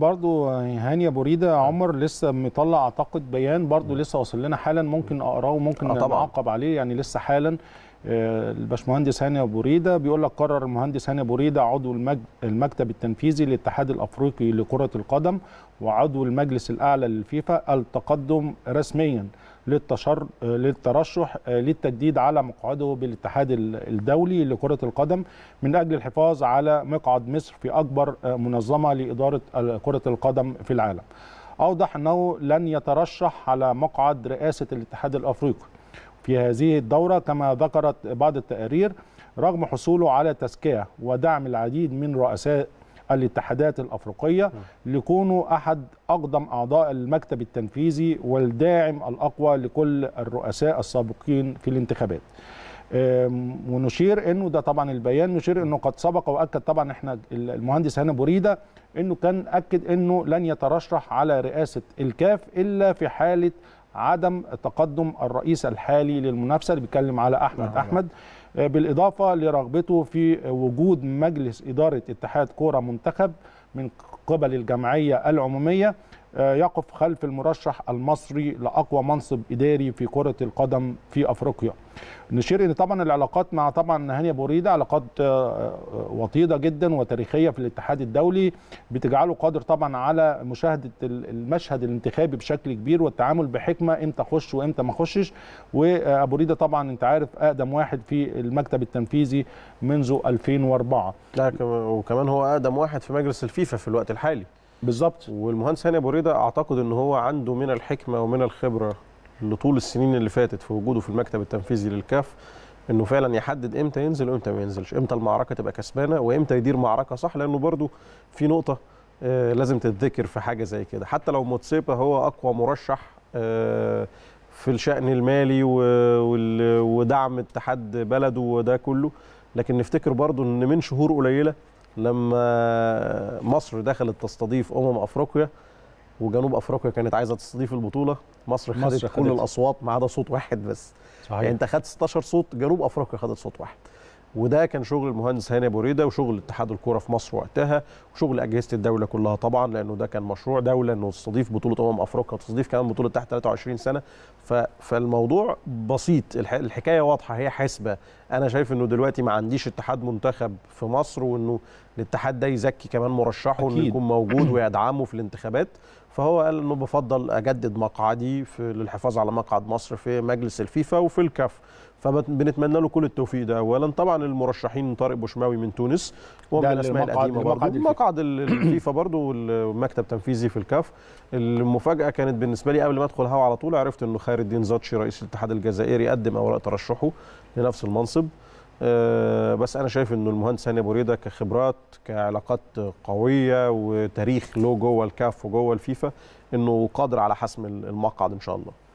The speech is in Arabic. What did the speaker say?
برضو يعني هاني بوريدا عمر لسه مطلع اعتقد بيان برضو لسه واصل لنا حالا ممكن اقراه وممكن آه، نعقب عليه يعني لسه حالا الباشمهندس هاني ابو ريده بيقول لك قرر المهندس هاني ابو ريده عضو المكتب التنفيذي للاتحاد الافريقي لكره القدم وعضو المجلس الاعلى للفيفا التقدم رسميا للتشر... للترشح آه، للتجديد على مقعده بالاتحاد الدولي لكرة القدم من أجل الحفاظ على مقعد مصر في أكبر آه، منظمة لإدارة كرة القدم في العالم أوضح أنه لن يترشح على مقعد رئاسة الاتحاد الأفريقي في هذه الدورة كما ذكرت بعض التقارير رغم حصوله على تزكية ودعم العديد من رؤساء الاتحادات الأفريقية ليكونوا أحد أقدم أعضاء المكتب التنفيذي والداعم الأقوى لكل الرؤساء السابقين في الانتخابات ونشير انه ده طبعا البيان نشير انه قد سبق واكد طبعا احنا المهندس هنا بريده انه كان اكد انه لن يترشح على رئاسه الكاف الا في حاله عدم تقدم الرئيس الحالي للمنافسه اللي بيتكلم على احمد نعم. احمد آه، بالاضافه لرغبته في وجود مجلس اداره اتحاد كوره منتخب من قبل الجمعيه العموميه آه، يقف خلف المرشح المصري لاقوى منصب اداري في كره القدم في افريقيا. نشير ان طبعا العلاقات مع طبعا هاني بوريده علاقات آه، آه، وطيده جدا وتاريخيه في الاتحاد الدولي بتجعله قادر طبعا على مشاهده المشهد الانتخابي بشكل كبير والتعامل بحكمه امتى اخش وامتى ما اخشش ريده طبعا انت عارف اقدم واحد في المكتب التنفيذي منذ 2004 لا وكمان هو اقدم واحد في مجلس الفيفا في الوقت الحالي بالظبط والمهندس هاني ابو ريده اعتقد ان هو عنده من الحكمه ومن الخبره لطول السنين اللي فاتت في وجوده في المكتب التنفيذي للكاف انه فعلا يحدد امتى ينزل وامتى ما ينزلش امتى المعركه تبقى كسبانه وامتى يدير معركه صح لانه برضو في نقطه آه، لازم تتذكر في حاجه زي كده حتى لو موتسيبا هو اقوى مرشح آه، في الشأن المالي ودعم اتحاد بلده وده كله لكن نفتكر برضو ان من شهور قليله لما مصر دخلت تستضيف امم افريقيا وجنوب افريقيا كانت عايزه تستضيف البطوله مصر خدت مصر كل خدت. الاصوات ما عدا صوت واحد بس صحيح. يعني انت خدت 16 صوت جنوب افريقيا خدت صوت واحد وده كان شغل المهندس هاني ابو ريده وشغل اتحاد الكوره في مصر وقتها وشغل اجهزه الدوله كلها طبعا لانه ده كان مشروع دوله انه تستضيف بطوله امم افريقيا وتستضيف كمان بطوله تحت 23 سنه فالموضوع بسيط الحكايه واضحه هي حسبه انا شايف انه دلوقتي ما عنديش اتحاد منتخب في مصر وانه الاتحاد ده يزكي كمان مرشحه انه يكون موجود ويدعمه في الانتخابات فهو قال انه بفضل اجدد مقعدي في للحفاظ على مقعد مصر في مجلس الفيفا وفي الكاف فبنتمنى له كل التوفيق ده اولا طبعا المرشحين طارق بوشماوي من تونس ومن الاسماء القديمه برضه مقعد الفيفا برضه والمكتب التنفيذي في الكاف المفاجاه كانت بالنسبه لي قبل ما ادخل هوا على طول عرفت انه خير الدين زاتشي رئيس الاتحاد الجزائري قدم اوراق ترشحه لنفس المنصب آه، بس انا شايف انه المهندس هاني ابو ريده كخبرات كعلاقات قويه وتاريخ له جوه الكاف وجوه الفيفا انه قادر على حسم المقعد ان شاء الله